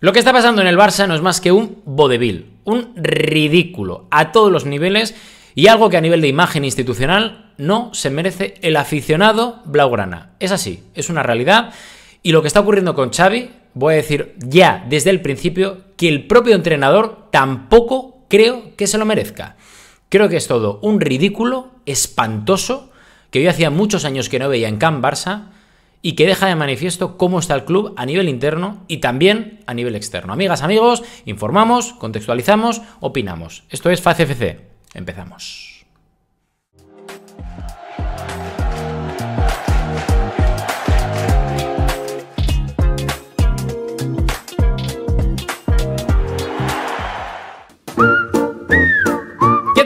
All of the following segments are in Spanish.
Lo que está pasando en el Barça no es más que un vodevil, un ridículo a todos los niveles y algo que a nivel de imagen institucional no se merece el aficionado blaugrana. Es así, es una realidad y lo que está ocurriendo con Xavi, voy a decir ya desde el principio que el propio entrenador tampoco creo que se lo merezca. Creo que es todo un ridículo espantoso que yo hacía muchos años que no veía en Camp Barça y que deja de manifiesto cómo está el club a nivel interno y también a nivel externo. Amigas, amigos, informamos, contextualizamos, opinamos. Esto es FACFC. Empezamos.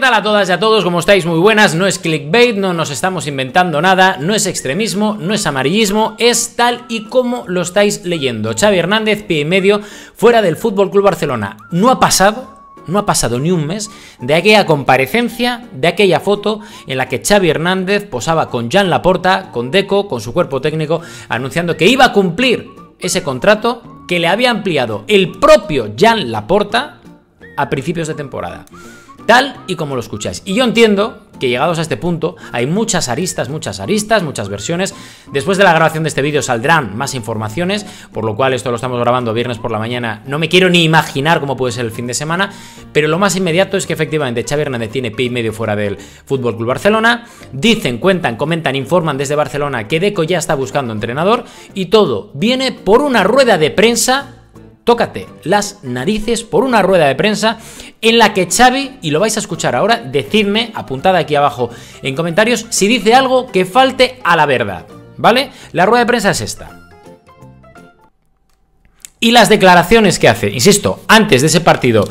tal a todas y a todos? ¿Cómo estáis? Muy buenas. No es clickbait, no nos estamos inventando nada, no es extremismo, no es amarillismo, es tal y como lo estáis leyendo. Xavi Hernández, pie y medio, fuera del Fútbol Club Barcelona. No ha pasado, no ha pasado ni un mes de aquella comparecencia, de aquella foto en la que Xavi Hernández posaba con Jan Laporta, con Deco, con su cuerpo técnico, anunciando que iba a cumplir ese contrato que le había ampliado el propio Jan Laporta a principios de temporada tal y como lo escucháis. Y yo entiendo que llegados a este punto hay muchas aristas, muchas aristas, muchas versiones. Después de la grabación de este vídeo saldrán más informaciones, por lo cual esto lo estamos grabando viernes por la mañana. No me quiero ni imaginar cómo puede ser el fin de semana, pero lo más inmediato es que efectivamente Xavi Hernández tiene pie y medio fuera del Fútbol Club Barcelona. Dicen, cuentan, comentan, informan desde Barcelona que Deco ya está buscando entrenador y todo viene por una rueda de prensa tócate las narices por una rueda de prensa en la que Xavi, y lo vais a escuchar ahora, decidme, apuntada aquí abajo en comentarios, si dice algo que falte a la verdad, ¿vale? La rueda de prensa es esta. Y las declaraciones que hace, insisto, antes de ese partido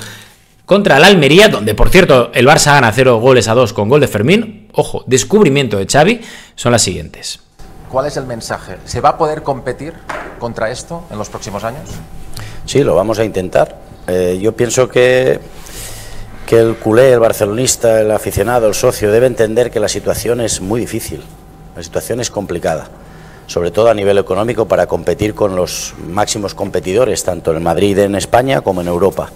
contra el Almería, donde por cierto el Barça gana 0 goles a 2 con gol de Fermín, ojo, descubrimiento de Xavi, son las siguientes. ¿Cuál es el mensaje? ¿Se va a poder competir contra esto en los próximos años? Sí, lo vamos a intentar. Eh, yo pienso que, que el culé, el barcelonista, el aficionado, el socio debe entender que la situación es muy difícil, la situación es complicada, sobre todo a nivel económico para competir con los máximos competidores, tanto en Madrid, en España como en Europa.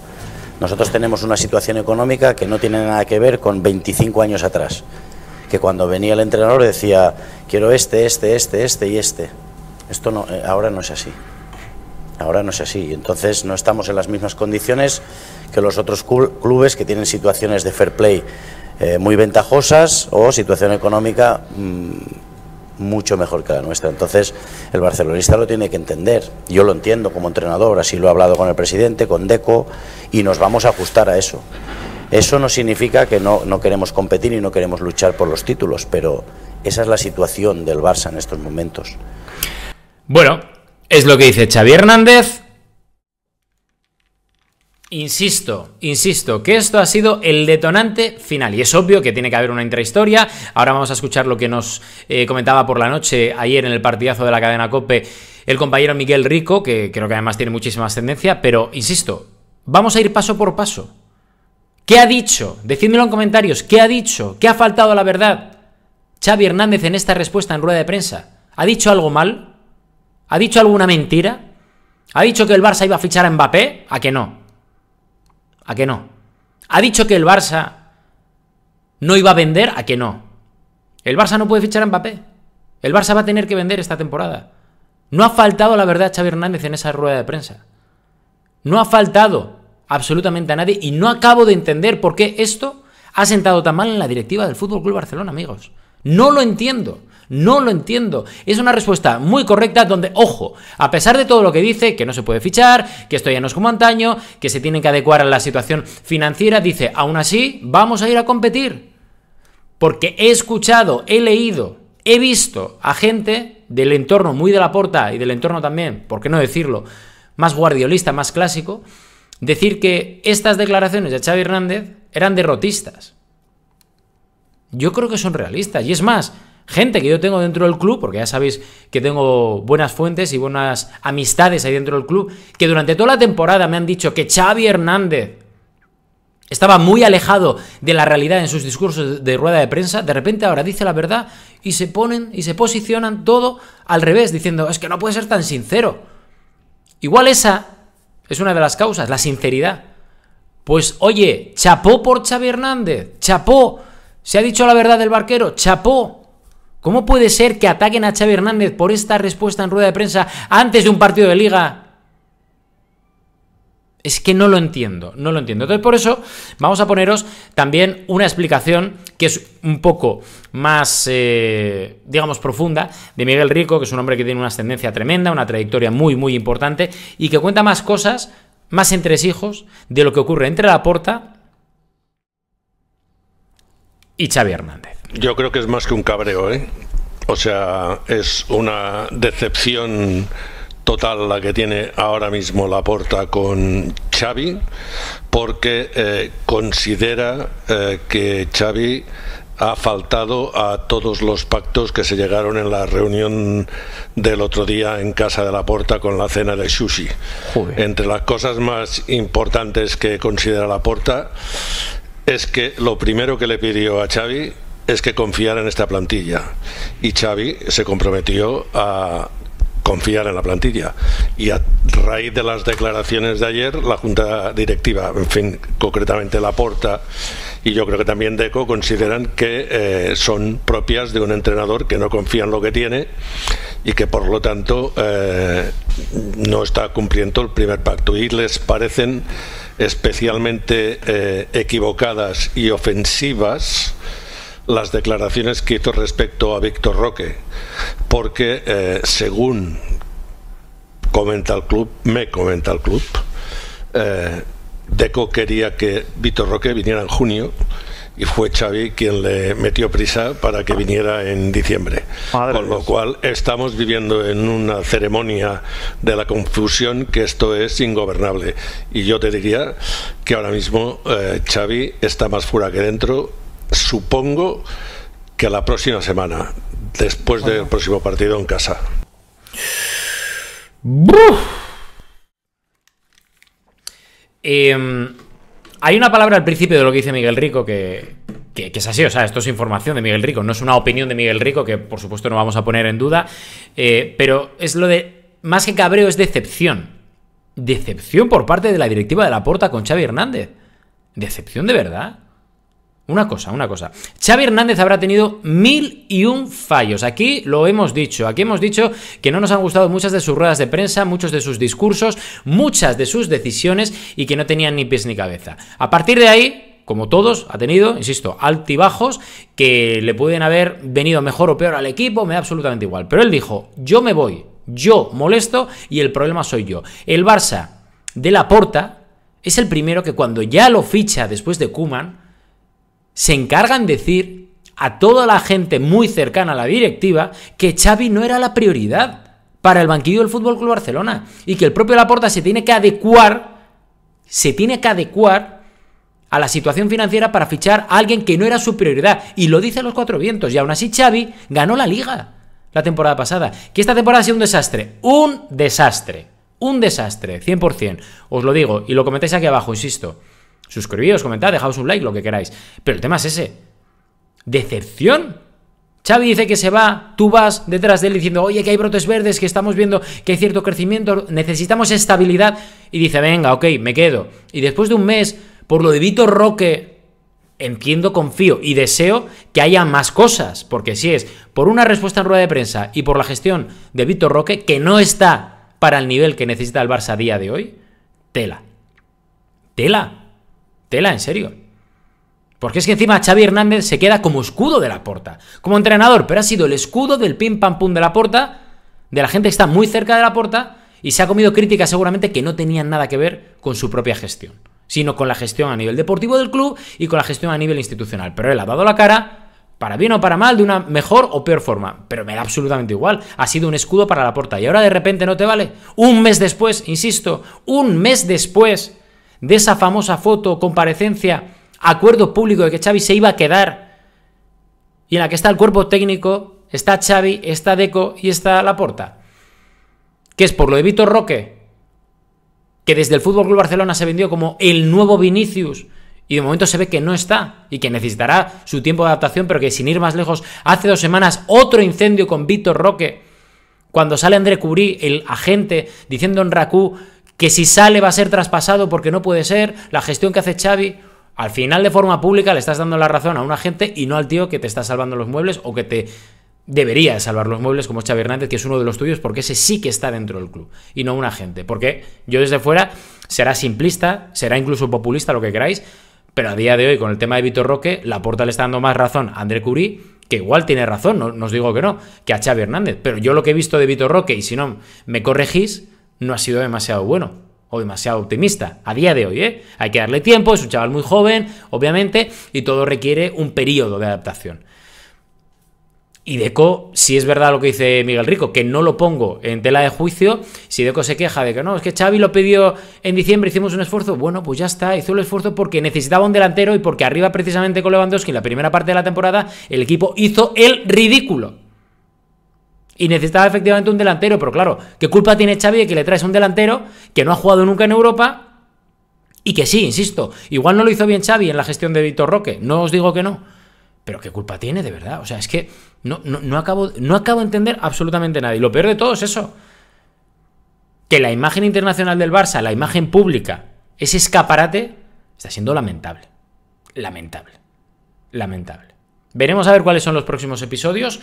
Nosotros tenemos una situación económica que no tiene nada que ver con 25 años atrás, que cuando venía el entrenador decía, quiero este, este, este, este y este. Esto no, eh, ahora no es así. Ahora no es así, entonces no estamos en las mismas condiciones que los otros clubes que tienen situaciones de fair play eh, muy ventajosas o situación económica mm, mucho mejor que la nuestra. Entonces el barcelonista lo tiene que entender, yo lo entiendo como entrenador, así lo he hablado con el presidente, con Deco, y nos vamos a ajustar a eso. Eso no significa que no, no queremos competir y no queremos luchar por los títulos, pero esa es la situación del Barça en estos momentos. Bueno, es lo que dice Xavi Hernández. Insisto, insisto, que esto ha sido el detonante final. Y es obvio que tiene que haber una intrahistoria. Ahora vamos a escuchar lo que nos eh, comentaba por la noche ayer en el partidazo de la cadena Cope el compañero Miguel Rico, que creo que además tiene muchísima ascendencia. Pero, insisto, vamos a ir paso por paso. ¿Qué ha dicho? Decídmelo en comentarios. ¿Qué ha dicho? ¿Qué ha faltado a la verdad? Xavi Hernández en esta respuesta en rueda de prensa. ¿Ha dicho algo mal? ¿Ha dicho alguna mentira? ¿Ha dicho que el Barça iba a fichar a Mbappé? ¿A que no? ¿A que no? ¿Ha dicho que el Barça no iba a vender? ¿A que no? El Barça no puede fichar a Mbappé. El Barça va a tener que vender esta temporada. No ha faltado la verdad a Xavi Hernández en esa rueda de prensa. No ha faltado absolutamente a nadie y no acabo de entender por qué esto ha sentado tan mal en la directiva del Fútbol Club Barcelona, amigos. No lo entiendo. No lo entiendo. Es una respuesta muy correcta donde, ojo, a pesar de todo lo que dice, que no se puede fichar, que esto ya no es como antaño, que se tienen que adecuar a la situación financiera, dice, aún así, vamos a ir a competir. Porque he escuchado, he leído, he visto a gente del entorno muy de la porta y del entorno también, ¿por qué no decirlo? Más guardiolista, más clásico, decir que estas declaraciones de Xavi Hernández eran derrotistas. Yo creo que son realistas. Y es más, gente que yo tengo dentro del club, porque ya sabéis que tengo buenas fuentes y buenas amistades ahí dentro del club, que durante toda la temporada me han dicho que Xavi Hernández estaba muy alejado de la realidad en sus discursos de rueda de prensa, de repente ahora dice la verdad y se ponen y se posicionan todo al revés, diciendo, es que no puede ser tan sincero. Igual esa es una de las causas, la sinceridad. Pues oye, chapó por Xavi Hernández, chapó. Se ha dicho la verdad del barquero, chapó. ¿Cómo puede ser que ataquen a Xavi Hernández por esta respuesta en rueda de prensa antes de un partido de liga? Es que no lo entiendo, no lo entiendo. Entonces, por eso vamos a poneros también una explicación que es un poco más, eh, digamos, profunda de Miguel Rico, que es un hombre que tiene una ascendencia tremenda, una trayectoria muy, muy importante y que cuenta más cosas, más entresijos de lo que ocurre entre la porta y Xavi Hernández. Yo creo que es más que un cabreo, ¿eh? O sea, es una decepción total la que tiene ahora mismo Laporta con Xavi, porque eh, considera eh, que Xavi ha faltado a todos los pactos que se llegaron en la reunión del otro día en Casa de Laporta con la cena de sushi. Entre las cosas más importantes que considera Laporta es que lo primero que le pidió a Xavi es que confiar en esta plantilla. Y Xavi se comprometió a confiar en la plantilla. Y a raíz de las declaraciones de ayer, la Junta Directiva, en fin, concretamente la Porta y yo creo que también Deco consideran que eh, son propias de un entrenador que no confía en lo que tiene y que por lo tanto eh, no está cumpliendo el primer pacto. Y les parecen especialmente eh, equivocadas y ofensivas las declaraciones que hizo respecto a Víctor Roque, porque eh, según comenta el club, me comenta el club, eh, Deco quería que Víctor Roque viniera en junio y fue Xavi quien le metió prisa para que viniera en diciembre. Con lo cual estamos viviendo en una ceremonia de la confusión que esto es ingobernable. Y yo te diría que ahora mismo eh, Xavi está más fuera que dentro supongo que la próxima semana, después del próximo partido en casa. Em, hay una palabra al principio de lo que dice Miguel Rico que, es así, o sea, esto es información de Miguel Rico, no es una opinión de Miguel Rico que por supuesto no vamos a poner en duda, eh, pero es lo de, más que cabreo, es decepción. Decepción por parte de la directiva de la Porta con Xavi Hernández. Decepción de verdad. Una cosa, una cosa. Xavi Hernández habrá tenido mil y un fallos. Aquí lo hemos dicho. Aquí hemos dicho que no nos han gustado muchas de sus ruedas de prensa, muchos de sus discursos, muchas de sus decisiones y que no tenían ni pies ni cabeza. A partir de ahí, como todos, ha tenido, insisto, altibajos que le pueden haber venido mejor o peor al equipo, me da absolutamente igual. Pero él dijo, yo me voy, yo molesto y el problema soy yo. El Barça de la Porta es el primero que cuando ya lo ficha después de Kuman, se encargan de decir a toda la gente muy cercana a la directiva que Xavi no era la prioridad para el banquillo del Fútbol Club Barcelona y que el propio Laporta se tiene que adecuar se tiene que adecuar a la situación financiera para fichar a alguien que no era su prioridad y lo dice los cuatro vientos y aún así Xavi ganó la liga la temporada pasada que esta temporada ha sido un desastre un desastre un desastre 100% os lo digo y lo comentáis aquí abajo insisto Suscribíos, comentad, dejaos un like, lo que queráis. Pero el tema es ese. Decepción. Xavi dice que se va, tú vas detrás de él diciendo, oye, que hay brotes verdes, que estamos viendo que hay cierto crecimiento, necesitamos estabilidad. Y dice, venga, ok, me quedo. Y después de un mes, por lo de Vitor Roque, entiendo, confío y deseo que haya más cosas. Porque si es por una respuesta en rueda de prensa y por la gestión de Vitor Roque, que no está para el nivel que necesita el Barça a día de hoy, tela. Tela. Tela, en serio. Porque es que encima Xavi Hernández se queda como escudo de la porta, como entrenador, pero ha sido el escudo del pim pam pum de la porta, de la gente que está muy cerca de la porta y se ha comido críticas seguramente que no tenían nada que ver con su propia gestión, sino con la gestión a nivel deportivo del club y con la gestión a nivel institucional. Pero él ha dado la cara, para bien o para mal, de una mejor o peor forma. Pero me da absolutamente igual. Ha sido un escudo para la puerta. Y ahora de repente no te vale. Un mes después, insisto, un mes después de esa famosa foto, comparecencia, acuerdo público de que Xavi se iba a quedar y en la que está el cuerpo técnico, está Xavi, está Deco y está Laporta. Que es por lo de Vitor Roque, que desde el FC Club Barcelona se vendió como el nuevo Vinicius y de momento se ve que no está y que necesitará su tiempo de adaptación, pero que sin ir más lejos, hace dos semanas otro incendio con Vitor Roque. Cuando sale André Curí, el agente, diciendo en Rakú que si sale va a ser traspasado porque no puede ser, la gestión que hace Xavi, al final de forma pública le estás dando la razón a un agente y no al tío que te está salvando los muebles o que te debería salvar los muebles como Xavi Hernández, que es uno de los tuyos, porque ese sí que está dentro del club y no un agente. Porque yo desde fuera será simplista, será incluso populista, lo que queráis, pero a día de hoy con el tema de Vitor Roque, la puerta le está dando más razón a André Curí, que igual tiene razón, no, no os digo que no, que a Xavi Hernández. Pero yo lo que he visto de Vitor Roque, y si no me corregís, no ha sido demasiado bueno o demasiado optimista a día de hoy. ¿eh? Hay que darle tiempo, es un chaval muy joven, obviamente, y todo requiere un periodo de adaptación. Y Deco, si es verdad lo que dice Miguel Rico, que no lo pongo en tela de juicio, si Deco se queja de que no, es que Xavi lo pidió en diciembre, hicimos un esfuerzo, bueno, pues ya está, hizo el esfuerzo porque necesitaba un delantero y porque arriba precisamente con Lewandowski en la primera parte de la temporada el equipo hizo el ridículo. Y necesitaba efectivamente un delantero, pero claro, ¿qué culpa tiene Xavi de que le traes un delantero que no ha jugado nunca en Europa? Y que sí, insisto, igual no lo hizo bien Xavi en la gestión de Víctor Roque, no os digo que no, pero ¿qué culpa tiene de verdad? O sea, es que no, no, acabo, no acabo de entender absolutamente nada. Y lo peor de todo es eso, que la imagen internacional del Barça, la imagen pública, ese escaparate, está siendo lamentable. Lamentable. Lamentable. Veremos a ver cuáles son los próximos episodios.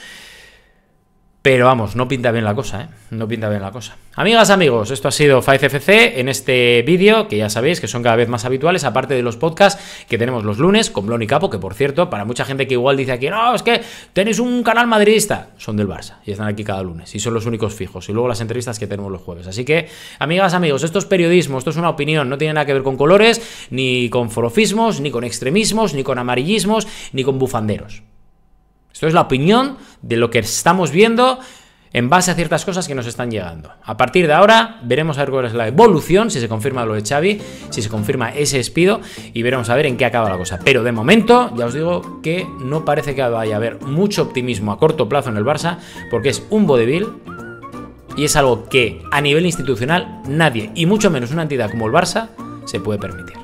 Pero vamos, no pinta bien la cosa, ¿eh? No pinta bien la cosa. Amigas, amigos, esto ha sido FiveFC en este vídeo, que ya sabéis que son cada vez más habituales, aparte de los podcasts que tenemos los lunes con Blon y Capo, que por cierto, para mucha gente que igual dice aquí, no, es que tenéis un canal madridista, son del Barça y están aquí cada lunes y son los únicos fijos. Y luego las entrevistas que tenemos los jueves. Así que, amigas, amigos, esto es periodismo, esto es una opinión, no tiene nada que ver con colores, ni con forofismos, ni con extremismos, ni con amarillismos, ni con bufanderos. Esto es la opinión de lo que estamos viendo en base a ciertas cosas que nos están llegando. A partir de ahora veremos a ver cuál es la evolución, si se confirma lo de Xavi, si se confirma ese despido y veremos a ver en qué acaba la cosa. Pero de momento ya os digo que no parece que vaya a haber mucho optimismo a corto plazo en el Barça porque es un vodevil y es algo que a nivel institucional nadie y mucho menos una entidad como el Barça se puede permitir.